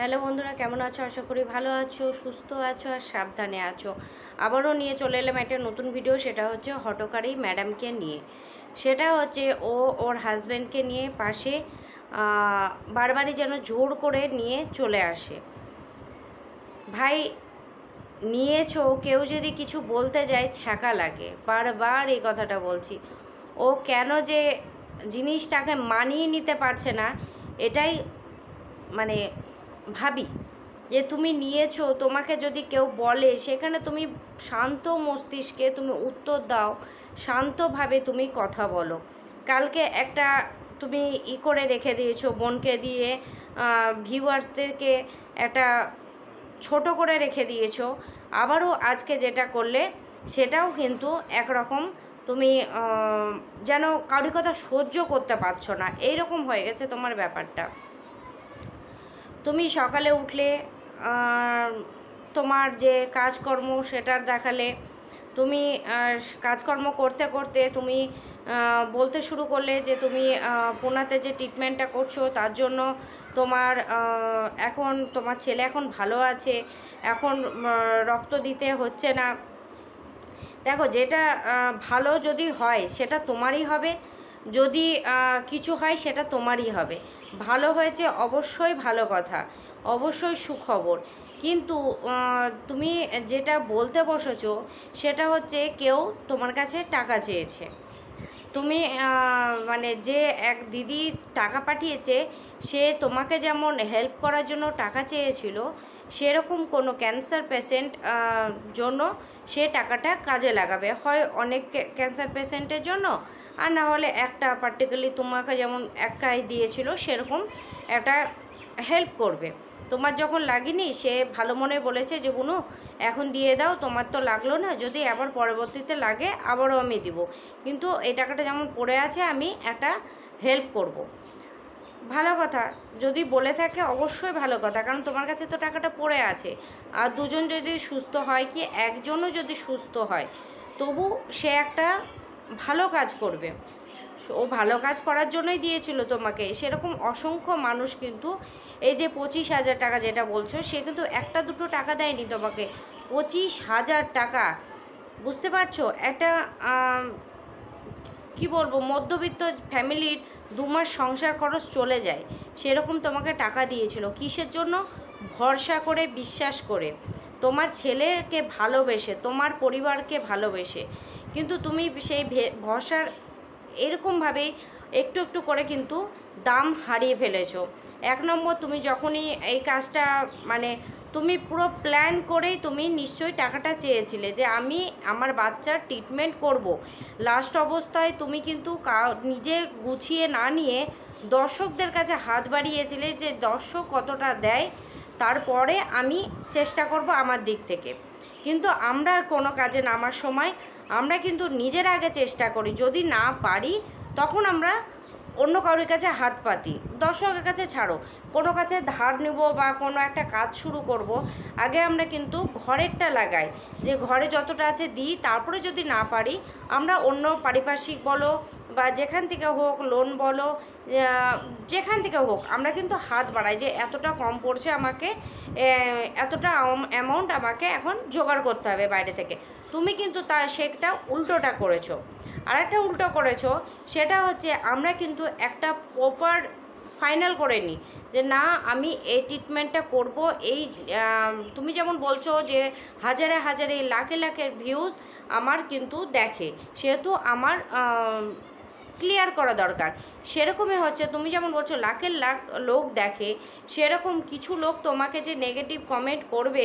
Hello বন্ধুরা কেমন আছো আশা করি ভালো আছো সুস্থ আছো আর সাবধানে আছো আবারও নিয়ে চলে এলাম একটা নতুন ভিডিও সেটা হচ্ছে হটকারি ম্যাডামকে নিয়ে সেটা হচ্ছে ও ওর হাজব্যান্ডকে নিয়ে পাশে বারবারই যেন জোর করে নিয়ে চলে আসে ভাই নিয়েছো কেউ যদি কিছু বলতে যায় ছ্যাঁকা লাগে বারবার এই কথাটা বলছি ও কেন যে জিনিসটাকে মানিয়ে নিতে পারছে না এটাই মানে ভাবি যে তুমি নিয়েছো তোমাকে যদি কেউ বলে সেখানে তুমি শান্ত মস্তিষ্কে তুমি উত্তর দাও শান্তভাবে তুমি কথা বলো কালকে একটা তুমি ই করে রেখে দিয়েছো বোনকে দিয়ে ভিউয়ার্সদেরকে একটা ছোট করে রেখে দিয়েছো আবারও আজকে যেটা করলে সেটাও কিন্তু একরকম তুমি যেন কারুর কথা সহ্য করতে পারছো না এইরকম হয়ে গেছে তোমার ব্যাপারটা তুমি সকালে উঠলে তোমার যে কাজকর্ম সেটার দেখালে তুমি কাজকর্ম করতে করতে তুমি বলতে শুরু করলে যে তুমি পোনাতে যে ট্রিটমেন্টটা করছো তার জন্য তোমার এখন তোমার ছেলে এখন ভালো আছে এখন রক্ত দিতে হচ্ছে না দেখো যেটা ভালো যদি হয় সেটা তোমারই হবে যদি কিছু হয় সেটা তোমারই হবে ভালো হয়েছে অবশ্যই ভালো কথা অবশ্যই সুখবর কিন্তু তুমি যেটা বলতে বসেছো সেটা হচ্ছে কেউ তোমার কাছে টাকা চেয়েছে তুমি মানে যে এক দিদি টাকা পাঠিয়েছে সে তোমাকে যেমন হেল্প করার জন্য টাকা চেয়েছিল সেরকম কোনো ক্যান্সার পেশেন্ট জন্য সে টাকাটা কাজে লাগাবে হয় অনেক ক্যান্সার পেশেন্টের জন্য আর না হলে একটা পার্টিকুলারলি তোমাকে যেমন একাই দিয়েছিল সেরকম একটা হেল্প করবে তোমার যখন লাগেনি সে ভালো মনে বলেছে যে বুনু এখন দিয়ে দাও তোমার তো লাগলো না যদি আবার পরবর্তীতে লাগে আবারও আমি দিব কিন্তু এই টাকাটা যেমন পড়ে আছে আমি একটা হেল্প করব। ভালো কথা যদি বলে থাকে অবশ্যই ভালো কথা কারণ তোমার কাছে তো টাকাটা পড়ে আছে আর দুজন যদি সুস্থ হয় কি একজনও যদি সুস্থ হয় তবু সে একটা ভালো কাজ করবে ও ভালো কাজ করার জন্যই দিয়েছিল তোমাকে সেরকম অসংখ্য মানুষ কিন্তু এই যে পঁচিশ হাজার টাকা যেটা বলছো সে কিন্তু একটা দুটো টাকা দেয়নি তোমাকে পঁচিশ হাজার টাকা বুঝতে পারছো একটা কি বলবো মধ্যবিত্ত ফ্যামিলির দু মাস সংসার খরচ চলে যায় সেরকম তোমাকে টাকা দিয়েছিল কিসের জন্য ভরসা করে বিশ্বাস করে তোমার ছেলেকে ভালোবেসে তোমার পরিবারকে ভালোবেসে কিন্তু তুমি সেই ভরসার এরকমভাবে একটু একটু করে কিন্তু দাম হারিয়ে ফেলেছো এক নম্বর তুমি যখনই এই কাজটা মানে তুমি পুরো প্ল্যান করেই তুমি নিশ্চয়ই টাকাটা চেয়েছিলে যে আমি আমার বাচ্চার ট্রিটমেন্ট করব। লাস্ট অবস্থায় তুমি কিন্তু কা নিজে গুছিয়ে না নিয়ে দর্শকদের কাছে হাত বাড়িয়েছিলে যে দর্শক কতটা দেয় তারপরে আমি চেষ্টা করব আমার দিক থেকে কিন্তু আমরা কোনো কাজে নামার সময় আমরা কিন্তু নিজের আগে চেষ্টা করি যদি না পারি তখন আমরা অন্য কারোর কাছে হাত পাতি দর্শকের কাছে ছাড়ো কোনো কাছে ধার নেব বা কোনো একটা কাজ শুরু করব আগে আমরা কিন্তু ঘরেরটা লাগাই যে ঘরে যতটা আছে দিই তারপরে যদি না পারি আমরা অন্য পারিপার্শ্বিক বলো বা যেখান থেকে হোক লোন বলো যেখান থেকে হোক আমরা কিন্তু হাত বাড়াই যে এতটা কম পড়ছে আমাকে এতটা অ্যামাউন্ট আমাকে এখন জোগাড় করতে হবে বাইরে থেকে তুমি কিন্তু তার সেটা উল্টোটা করেছো আর একটা উল্টো করেছো সেটা হচ্ছে আমরা কিন্তু একটা প্রপার ফাইনাল করে নিই যে না আমি এই ট্রিটমেন্টটা করব এই তুমি যেমন বলছো যে হাজারে হাজারে লাখে লাখের ভিউজ আমার কিন্তু দেখে সেহেতু আমার ক্লিয়ার করা দরকার সেরকমই হচ্ছে তুমি যেমন বলছো লাখের লাখ লোক দেখে সেরকম কিছু লোক তোমাকে যে নেগেটিভ কমেন্ট করবে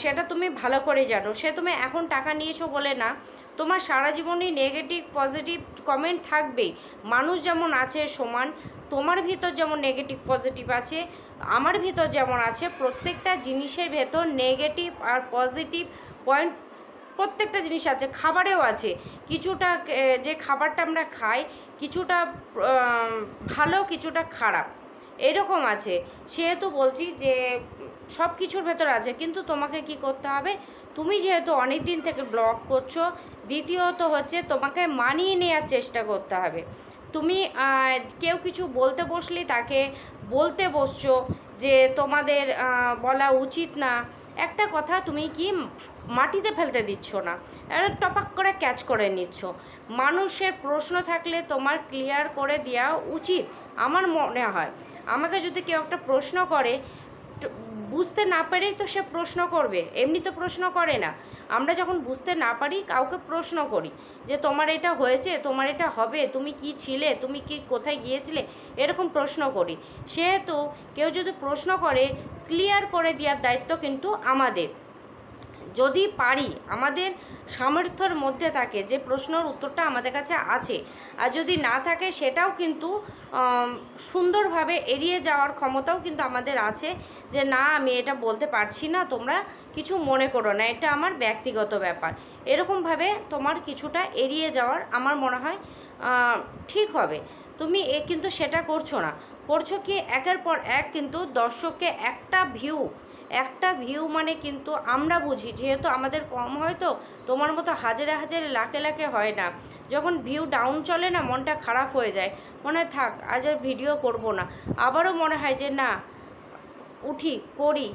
সেটা তুমি ভালো করে জানো সে তুমি এখন টাকা নিয়েছো বলে না তোমার সারা জীবনই নেগেটিভ পজিটিভ কমেন্ট থাকবেই মানুষ যেমন আছে সমান তোমার ভিতর যেমন নেগেটিভ পজিটিভ আছে আমার ভিতর যেমন আছে প্রত্যেকটা জিনিসের ভেতর নেগেটিভ আর পজিটিভ পয়েন্ট প্রত্যেকটা জিনিস আছে খাবারেও আছে কিছুটা যে খাবারটা আমরা খাই কিছুটা ভালো কিছুটা খারাপ এরকম আছে সেহেতু বলছি যে সব কিছুর ভেতর আছে কিন্তু তোমাকে কি করতে হবে তুমি যেহেতু অনেক দিন থেকে ব্লগ করছো দ্বিতীয়ত হচ্ছে তোমাকে মানিয়ে নেওয়ার চেষ্টা করতে হবে তুমি কেউ কিছু বলতে বসলে তাকে বলতে বসছো যে তোমাদের বলা উচিত না একটা কথা তুমি কি মাটিতে ফেলতে দিচ্ছ না টপাক করে ক্যাচ করে নিচ্ছ মানুষের প্রশ্ন থাকলে তোমার ক্লিয়ার করে দেওয়া উচিত আমার মনে হয় আমাকে যদি কেউ একটা প্রশ্ন করে বুঝতে না পেরেই তো সে প্রশ্ন করবে এমনি তো প্রশ্ন করে না আমরা যখন বুঝতে না পারি কাউকে প্রশ্ন করি যে তোমার এটা হয়েছে তোমার এটা হবে তুমি কি ছিলে তুমি কি কোথায় গিয়েছিলে এরকম প্রশ্ন করি সেহেতু কেউ যদি প্রশ্ন করে ক্লিয়ার করে দেওয়ার দায়িত্ব কিন্তু আমাদের যদি পারি আমাদের সামর্থ্যর মধ্যে থাকে যে প্রশ্নের উত্তরটা আমাদের কাছে আছে আর যদি না থাকে সেটাও কিন্তু সুন্দরভাবে এড়িয়ে যাওয়ার ক্ষমতাও কিন্তু আমাদের আছে যে না আমি এটা বলতে পারছি না তোমরা কিছু মনে করো না এটা আমার ব্যক্তিগত ব্যাপার এরকমভাবে তোমার কিছুটা এড়িয়ে যাওয়ার আমার মনে হয় ঠিক হবে তুমি এ কিন্তু সেটা করছো না করছো কি একের পর এক কিন্তু দর্শককে একটা ভিউ একটা ভিউ মানে কিন্তু আমরা বুঝি যেহেতু আমাদের কম হয় তো তোমার মতো হাজারে হাজারে লাখে লাখে হয় না যখন ভিউ ডাউন চলে না মনটা খারাপ হয়ে যায় মনে হয় থাক আজ আর ভিডিও করবো না আবারও মনে হয় যে না উঠি করি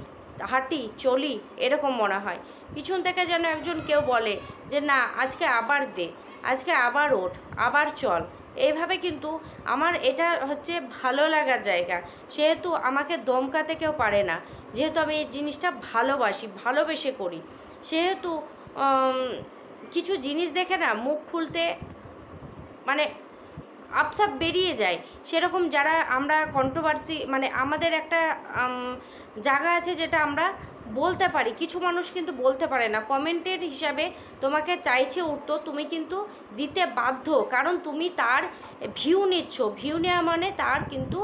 হাঁটি চলি এরকম মনে হয় পিছন থেকে যেন একজন কেউ বলে যে না আজকে আবার দে আজকে আবার ওঠ আবার চল এইভাবে কিন্তু আমার এটা হচ্ছে ভালো লাগার জায়গা সেহেতু আমাকে দমকাতে কেউ পারে না যেহেতু আমি এই জিনিসটা ভালোবাসি ভালোবেসে করি সেহেতু কিছু জিনিস দেখে না মুখ খুলতে মানে আপসাপ বেরিয়ে যায় সেরকম যারা আমরা কন্ট্রোভার্সি মানে আমাদের একটা জায়গা আছে যেটা আমরা বলতে পারি কিছু মানুষ কিন্তু বলতে পারে না কমেন্টের হিসাবে তোমাকে চাইছে উঠতো তুমি কিন্তু দিতে বাধ্য কারণ তুমি তার ভিউ নিচ্ছ ভিউ নেওয়া মানে তার কিন্তু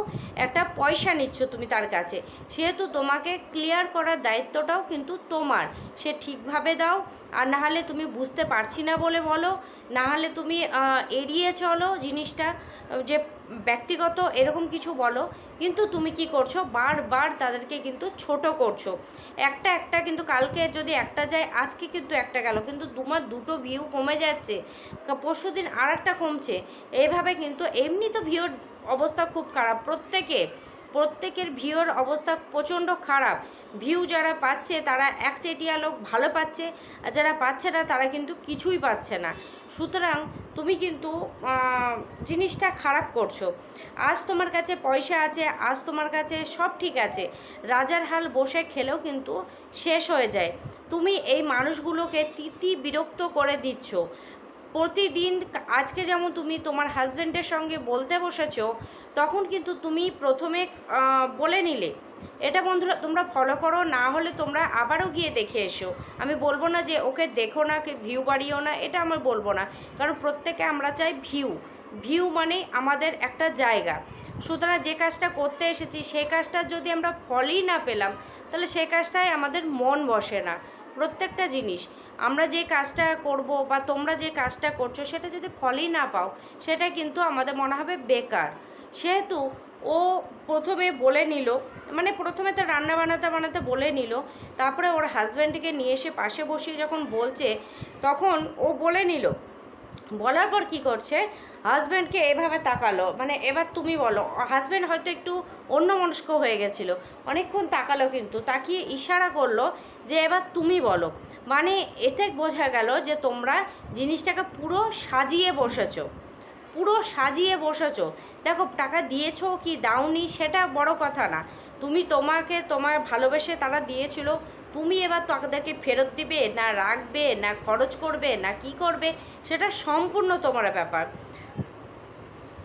একটা পয়সা নিচ্ছ তুমি তার কাছে সেহেতু তোমাকে ক্লিয়ার করার দায়িত্বটাও কিন্তু তোমার সে ঠিকভাবে দাও আর নাহলে তুমি বুঝতে পারছি না বলে বলো নাহলে তুমি এড়িয়ে চলো জিনিসটা যে ব্যক্তিগত এরকম কিছু বলো কিন্তু তুমি কি করছো বারবার তাদেরকে কিন্তু ছোট করছো একটা একটা কিন্তু কালকে যদি একটা যায় আজকে কিন্তু একটা গেল কিন্তু তোমার দুটো ভিউ কমে যাচ্ছে পরশু দিন আর একটা কমছে এইভাবে কিন্তু এমনি তো ভিউর অবস্থা খুব খারাপ প্রত্যেকে প্রত্যেকের ভিউর অবস্থা প্রচণ্ড খারাপ ভিউ যারা পাচ্ছে তারা একচেটিয়া লোক ভালো পাচ্ছে আর যারা পাচ্ছে না তারা কিন্তু কিছুই পাচ্ছে না সুতরাং তুমি কিন্তু জিনিসটা খারাপ করছো আজ তোমার কাছে পয়সা আছে আজ তোমার কাছে সব ঠিক আছে রাজার হাল বসে খেলেও কিন্তু শেষ হয়ে যায় তুমি এই মানুষগুলোকে তিতি বিরক্ত করে দিচ্ছ প্রতিদিন আজকে যেমন তুমি তোমার হাজব্যান্ডের সঙ্গে বলতে বসেছ তখন কিন্তু তুমি প্রথমে বলে নিলে এটা বন্ধুরা তোমরা ফলো করো না হলে তোমরা আবারও গিয়ে দেখে এসো আমি বলবো না যে ওকে দেখো না ভিউ বাড়িও না এটা আমার বলবো না কারণ প্রত্যেকে আমরা চাই ভিউ ভিউ মানে আমাদের একটা জায়গা সুতরাং যে কাজটা করতে এসেছি সেই কাজটা যদি আমরা ফলই না পেলাম তাহলে সেই কাজটায় আমাদের মন বসে না প্রত্যেকটা জিনিস আমরা যে কাজটা করব বা তোমরা যে কাজটা করছো সেটা যদি ফলই না পাও সেটা কিন্তু আমাদের মনে হবে বেকার সেহেতু ও প্রথমে বলে নিল মানে প্রথমে তো রান্না বানাতে বানাতে বলে নিল তারপরে ওর হাজব্যান্ডকে নিয়ে এসে পাশে বসিয়ে যখন বলছে তখন ও বলে নিল বলার পর কী করছে হাজব্যান্ডকে এভাবে তাকালো মানে এবার তুমি বলো হাজব্যান্ড হয়তো একটু অন্য মনস্ক হয়ে গেছিল অনেকক্ষণ তাকালো কিন্তু তাকিয়ে ইশারা করলো যে এবার তুমি বলো মানে এতে বোঝা গেল যে তোমরা জিনিসটাকে পুরো সাজিয়ে বসেছো পুরো সাজিয়ে বসেছো দেখো টাকা দিয়েছো কি দাওনি সেটা বড় কথা না তুমি তোমাকে তোমার ভালোবেসে তারা দিয়েছিল তুমি এবার তাদেরকে ফেরত দিবে না রাখবে না খরচ করবে না কি করবে সেটা সম্পূর্ণ তোমার ব্যাপার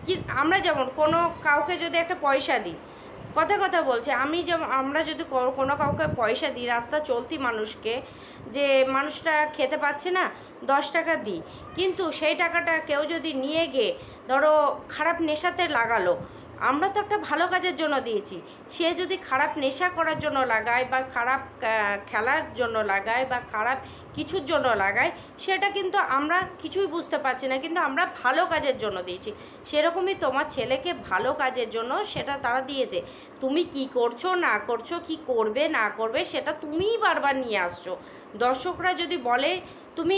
কি আমরা যেমন কোনো কাউকে যদি একটা পয়সা দিই কথা কথা বলছে আমি যে আমরা যদি কোনো কাউকে পয়সা দিই রাস্তা চলতি মানুষকে যে মানুষটা খেতে পাচ্ছে না দশ টাকা দিই কিন্তু সেই টাকাটা কেউ যদি নিয়ে গিয়ে ধরো খারাপ নেশাতে লাগালো আমরা তো একটা ভালো কাজের জন্য দিয়েছি সে যদি খারাপ নেশা করার জন্য লাগায় বা খারাপ খেলার জন্য লাগায় বা খারাপ কিছুর জন্য লাগায় সেটা কিন্তু আমরা কিছুই বুঝতে পারছি না কিন্তু আমরা ভালো কাজের জন্য দিয়েছি সেরকমই তোমার ছেলেকে ভালো কাজের জন্য সেটা তারা দিয়েছে তুমি কি করছো না করছো কি করবে না করবে সেটা তুমিই বারবার নিয়ে আসছো দর্শকরা যদি বলে তুমি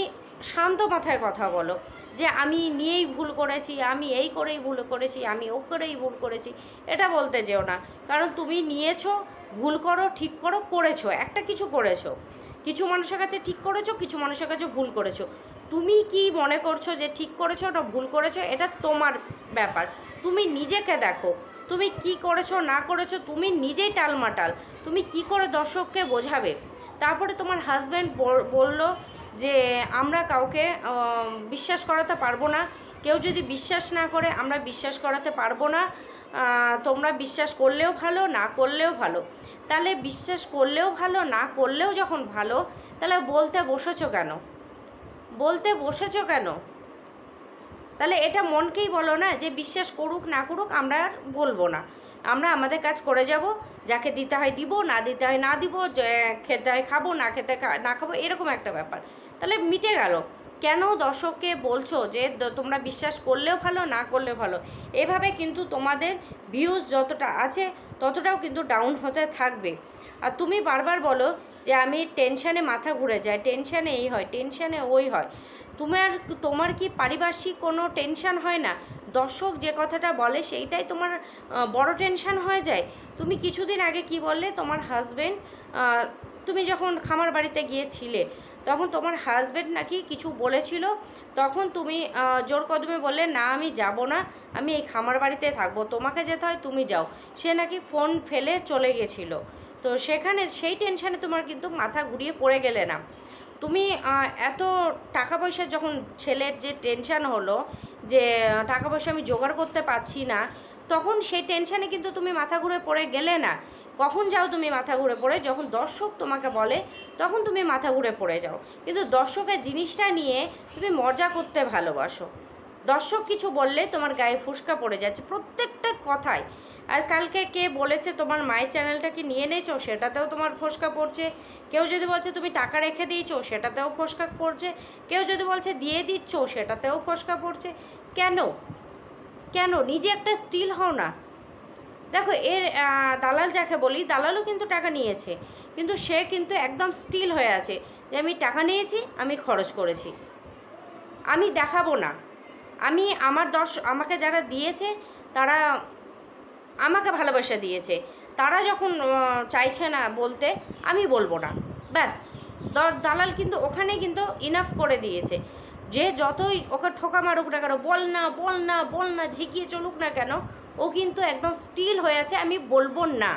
শান্ত মাথায় কথা বলো যে আমি নিয়েই ভুল করেছি আমি এই করেই ভুল করেছি আমি ও করেই ভুল করেছি এটা বলতে যেও না কারণ তুমি নিয়েছো ভুল করো ঠিক করো করেছো একটা কিছু করেছো কিছু মানুষের কাছে ঠিক করেছো কিছু মানুষের কাছে ভুল করেছো তুমি কি মনে করছো যে ঠিক করেছো না ভুল করেছো এটা তোমার ব্যাপার তুমি নিজেকে দেখো তুমি কি করেছো না করেছো তুমি নিজেই টালমাটাল তুমি কি করে দর্শককে বোঝাবে তারপরে তোমার হাজব্যান্ড বললো যে আমরা কাউকে বিশ্বাস করাতে পারবো না কেউ যদি বিশ্বাস না করে আমরা বিশ্বাস করাতে পারবো না তোমরা বিশ্বাস করলেও ভালো না করলেও ভালো তাহলে বিশ্বাস করলেও ভালো না করলেও যখন ভালো তাহলে বলতে বসেছো কেন বলতে বসেছো কেন তাহলে এটা মনকেই বলো না যে বিশ্বাস করুক না করুক আমরা বলবো না আমরা আমাদের কাজ করে যাব যাকে দিতে হয় দিব না দিতে হয় না দিব খেতে হয় খাবো না খেতে না খাবো এরকম একটা ব্যাপার তাহলে মিটে গেল কেন দর্শককে বলছো যে তোমরা বিশ্বাস করলেও ভালো না করলেও ভালো এভাবে কিন্তু তোমাদের ভিউজ যতটা আছে ততটাও কিন্তু ডাউন হতে থাকবে আর তুমি বারবার বলো যে আমি টেনশানে মাথা ঘুরে যাই টেনশানে এই হয় টেনশানে ওই হয় তোমার তোমার কি পারিপার্শ্বিক কোনো টেনশান হয় না দর্শক যে কথাটা বলে সেইটাই তোমার বড় টেনশান হয়ে যায় তুমি কিছুদিন আগে কি বললে তোমার হাজব্যান্ড তুমি যখন খামার বাড়িতে গিয়েছিলে তখন তোমার হাজব্যান্ড নাকি কিছু বলেছিল তখন তুমি জোর কদমে বললে না আমি যাব না আমি এই খামার বাড়িতে থাকবো তোমাকে যেতে হয় তুমি যাও সে নাকি ফোন ফেলে চলে গেছিলো তো সেখানে সেই টেনশানে তোমার কিন্তু মাথা ঘুরিয়ে পড়ে গেলে না তুমি এত টাকা পয়সার যখন ছেলের যে টেনশান হলো যে টাকা পয়সা আমি জোগাড় করতে পারছি না তখন সেই টেনশানে কিন্তু তুমি মাথা ঘুরে পড়ে গেলে না কখন যাও তুমি মাথা ঘুরে পড়ে যখন দর্শক তোমাকে বলে তখন তুমি মাথা ঘুরে পড়ে যাও কিন্তু দর্শকের জিনিসটা নিয়ে তুমি মজা করতে ভালোবাসো দর্শক কিছু বললে তোমার গায়ে ফুসকা পড়ে যাচ্ছে প্রত্যেকটা কথায় আর কালকে কে বলেছে তোমার মায়ের চ্যানেলটা কি নিয়ে নিয়েছো সেটাতেও তোমার ফসকা পড়ছে কেউ যদি বলছে তুমি টাকা রেখে দিয়েছো সেটাতেও ফসকা পড়ছে কেউ যদি বলছে দিয়ে দিচ্ছ সেটাতেও ফসকা পড়ছে কেন কেন নিজে একটা স্টিল হও না দেখো এর দালাল যাকে বলি দালালও কিন্তু টাকা নিয়েছে কিন্তু সে কিন্তু একদম স্টিল হয়ে আছে যে আমি টাকা নিয়েছি আমি খরচ করেছি আমি দেখাবো না আমি আমার দর্শ আমাকে যারা দিয়েছে তারা আমাকে ভালোবাসা দিয়েছে তারা যখন চাইছে না বলতে আমি বলবো না ব্যাস দালাল কিন্তু ওখানে কিন্তু ইনাফ করে দিয়েছে যে যতই ওকে ঠোকা মারুক না কেন বল না বল না বল না ঝিঁকিয়ে চলুক না কেন ও কিন্তু একদম স্টিল হয়ে আছে আমি বলবো না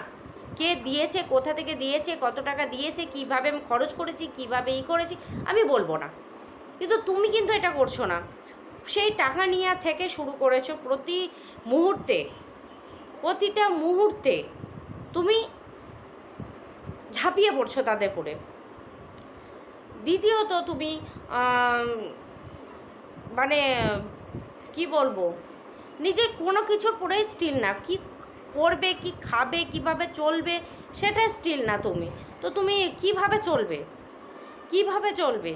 কে দিয়েছে কোথা থেকে দিয়েছে কত টাকা দিয়েছে কিভাবে আমি খরচ করেছি কিভাবে ই করেছি আমি বলবো না কিন্তু তুমি কিন্তু এটা করছো না সেই টাকা নিয়ে থেকে শুরু করেছো প্রতি মুহূর্তে প্রতিটা মুহূর্তে তুমি ঝাঁপিয়ে পড়ছো তাদের করে দ্বিতীয়ত তুমি মানে কি বলবো নিজে কোনো কিছুর পরেই স্টিল না কি করবে কি খাবে কিভাবে চলবে সেটা স্টিল না তুমি তো তুমি কিভাবে চলবে কিভাবে চলবে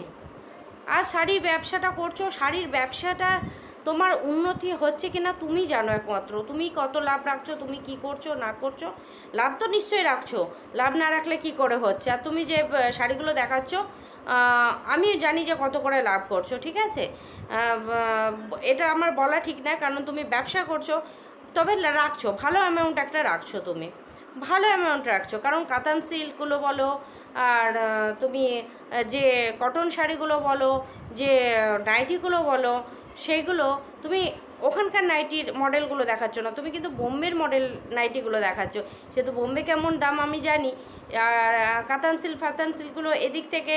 আর শাড়ির ব্যবসাটা করছো শাড়ির ব্যবসাটা তোমার উন্নতি হচ্ছে কি না তুমি জানো একমাত্র তুমি কত লাভ রাখছো তুমি কি করছো না করছো লাভ তো নিশ্চয়ই রাখছো লাভ না রাখলে কি করে হচ্ছে আর তুমি যে শাড়িগুলো দেখাচ্ছ আমি জানি যে কত করে লাভ করছো ঠিক আছে এটা আমার বলা ঠিক না কারণ তুমি ব্যবসা করছো তবে রাখছো ভালো অ্যামাউন্ট একটা রাখছো তুমি ভালো অ্যামাউন্ট রাখছো কারণ কাতান সিল্কগুলো বলো আর তুমি যে কটন শাড়িগুলো বলো যে নাইটিগুলো বলো সেইগুলো তুমি ওখানকার নাইটির মডেলগুলো দেখাচ্ছ না তুমি কিন্তু বোম্বের মডেল নাইটিগুলো দেখাচ্ছ সেহেতু বোম্বে কেমন দাম আমি জানি আর কাতান সিল্ক ফাতান সিল্কগুলো এদিক থেকে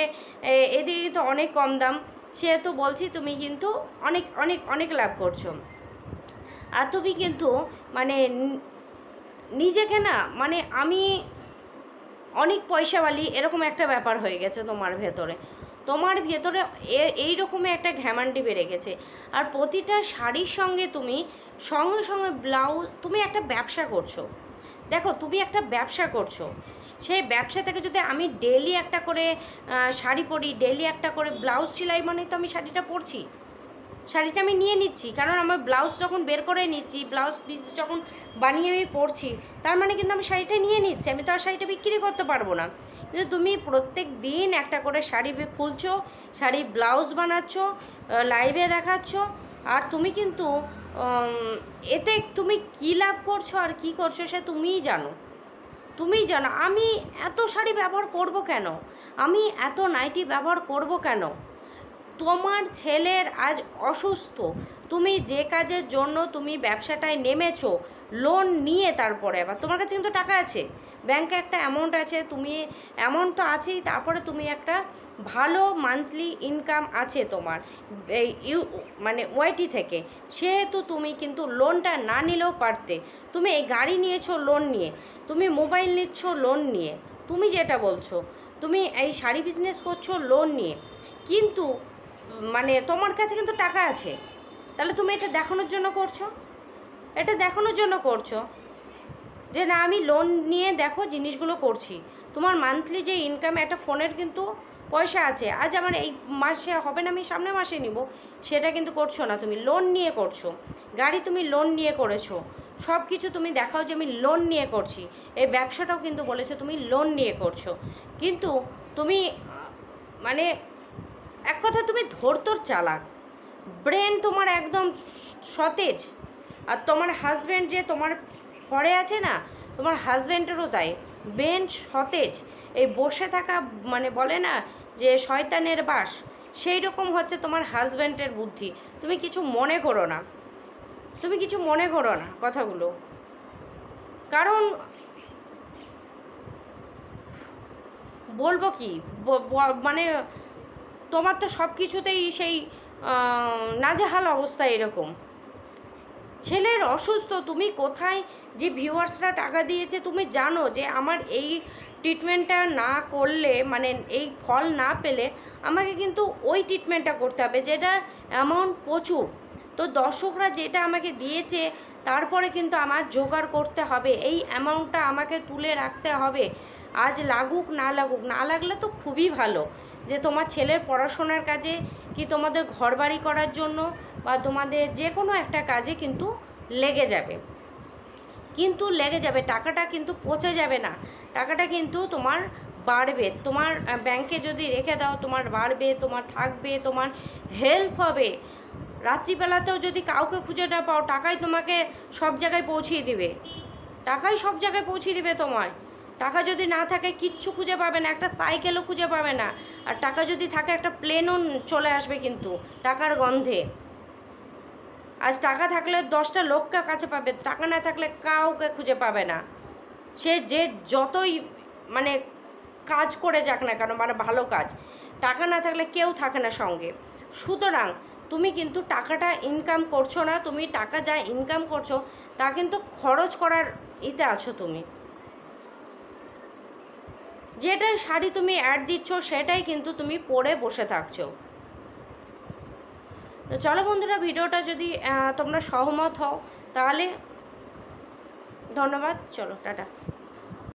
এদিকে কিন্তু অনেক কম দাম সেহেতু বলছি তুমি কিন্তু অনেক অনেক অনেক লাভ করছো আর তুমি কিন্তু মানে নিজেকে না মানে আমি অনেক পয়সাওয়ালি এরকম একটা ব্যাপার হয়ে গেছে তোমার ভেতরে তোমার ভেতরে এই রকম একটা ঘ্যামান্ডি বেড়ে গেছে আর প্রতিটা শাড়ির সঙ্গে তুমি সঙ্গে সঙ্গে ব্লাউজ তুমি একটা ব্যবসা করছো দেখো তুমি একটা ব্যবসা করছো সেই ব্যবসা থেকে যদি আমি ডেলি একটা করে শাড়ি পরি ডেলি একটা করে ব্লাউজ সেলাই মানে তো আমি শাড়িটা পরছি শাড়িটা আমি নিয়ে নিচ্ছি কারণ আমার ব্লাউজ যখন বের করে নিচ্ছি ব্লাউজ পিস যখন বানিয়ে আমি পরছি তার মানে কিন্তু আমি শাড়িটা নিয়ে নিচ্ছি আমি তো আর শাড়িটা বিক্রি করতে পারবো না কিন্তু তুমি প্রত্যেক দিন একটা করে শাড়ি খুলছো শাড়ি ব্লাউজ বানাচ্ছ লাইভে দেখাচ্ছ আর তুমি কিন্তু এতে তুমি কি লাভ করছো আর কি করছো সে তুমিই জানো তুমিই জানো আমি এত শাড়ি ব্যবহার করব কেন আমি এত নাইটি ব্যবহার করব কেন তোমার ছেলের আজ অসুস্থ তুমি যে কাজের জন্য তুমি ব্যবসাটায় নেমেছো লোন নিয়ে তারপরে আবার তোমার কাছে কিন্তু টাকা আছে ব্যাংকে একটা অ্যামাউন্ট আছে তুমি অ্যামাউন্ট তো আছেই তারপরে তুমি একটা ভালো মান্থলি ইনকাম আছে তোমার ইউ মানে ওয়াইটি থেকে সেহেতু তুমি কিন্তু লোনটা না নিলেও পারতে তুমি এই গাড়ি নিয়েছো লোন নিয়ে তুমি মোবাইল নিচ্ছ লোন নিয়ে তুমি যেটা বলছো তুমি এই শাড়ি বিজনেস করছো লোন নিয়ে কিন্তু মানে তোমার কাছে কিন্তু টাকা আছে তাহলে তুমি এটা দেখানোর জন্য করছো এটা দেখানোর জন্য করছো যে না আমি লোন নিয়ে দেখো জিনিসগুলো করছি তোমার মান্থলি যে ইনকাম একটা ফোনের কিন্তু পয়সা আছে আজ আমার এই মাসে হবে না আমি সামনের মাসে নিব সেটা কিন্তু করছো না তুমি লোন নিয়ে করছো গাড়ি তুমি লোন নিয়ে করেছো সব কিছু তুমি দেখাও যে আমি লোন নিয়ে করছি এই ব্যবসাটাও কিন্তু বলেছো তুমি লোন নিয়ে করছো কিন্তু তুমি মানে এক কথা তুমি ধরতর চালাক ব্রেন তোমার একদম সতেজ আর তোমার হাজব্যান্ড যে তোমার পরে আছে না তোমার হাজব্যান্ডেরও তাই ব্রেন সতেজ এই বসে থাকা মানে বলে না যে শয়তানের বাস সেই রকম হচ্ছে তোমার হাজব্যান্ডের বুদ্ধি তুমি কিছু মনে করো না তুমি কিছু মনে করো না কথাগুলো কারণ বলবো কি মানে তোমার তো সব কিছুতেই সেই নাজেহাল অবস্থা এরকম ছেলের অসুস্থ তুমি কোথায় যে ভিউয়ার্সরা টাকা দিয়েছে তুমি জানো যে আমার এই ট্রিটমেন্টটা না করলে মানে এই ফল না পেলে আমাকে কিন্তু ওই ট্রিটমেন্টটা করতে হবে যেটা অ্যামাউন্ট প্রচুর তো দর্শকরা যেটা আমাকে দিয়েছে তারপরে কিন্তু আমার জোগাড় করতে হবে এই অ্যামাউন্টটা আমাকে তুলে রাখতে হবে আজ লাগুক না লাগুক না লাগলে তো খুবই ভালো যে তোমার ছেলের পড়াশোনার কাজে কি তোমাদের ঘর বাড়ি করার জন্য বা তোমাদের যে কোনো একটা কাজে কিন্তু লেগে যাবে কিন্তু লেগে যাবে টাকাটা কিন্তু পচে যাবে না টাকাটা কিন্তু তোমার বাড়বে তোমার ব্যাংকে যদি রেখে দাও তোমার বাড়বে তোমার থাকবে তোমার হেল্প হবে রাত্রিবেলাতেও যদি কাউকে খুঁজে না পাও টাকাই তোমাকে সব জায়গায় পৌঁছিয়ে দিবে টাকাই সব জায়গায় পৌঁছিয়ে দিবে তোমার টাকা যদি না থাকে কিচ্ছু খুঁজে পাবে না একটা সাইকেলও খুঁজে পাবে না আর টাকা যদি থাকে একটা প্লেনও চলে আসবে কিন্তু টাকার গন্ধে আজ টাকা থাকলে দশটা লোককে কাছে পাবে টাকা না থাকলে কাউকে খুঁজে পাবে না সে যে যতই মানে কাজ করে যাক না কেন মানে ভালো কাজ টাকা না থাকলে কেউ থাকে না সঙ্গে সুতরাং তুমি কিন্তু টাকাটা ইনকাম করছো না তুমি টাকা যা ইনকাম করছো তা কিন্তু খরচ করার ইতে আছো তুমি যেটা শাড়ি তুমি অ্যাড দিচ্ছ সেটাই কিন্তু তুমি পরে বসে থাকছো তো চলো বন্ধুরা ভিডিওটা যদি তোমরা সহমত হও তাহলে ধন্যবাদ চলো টাটা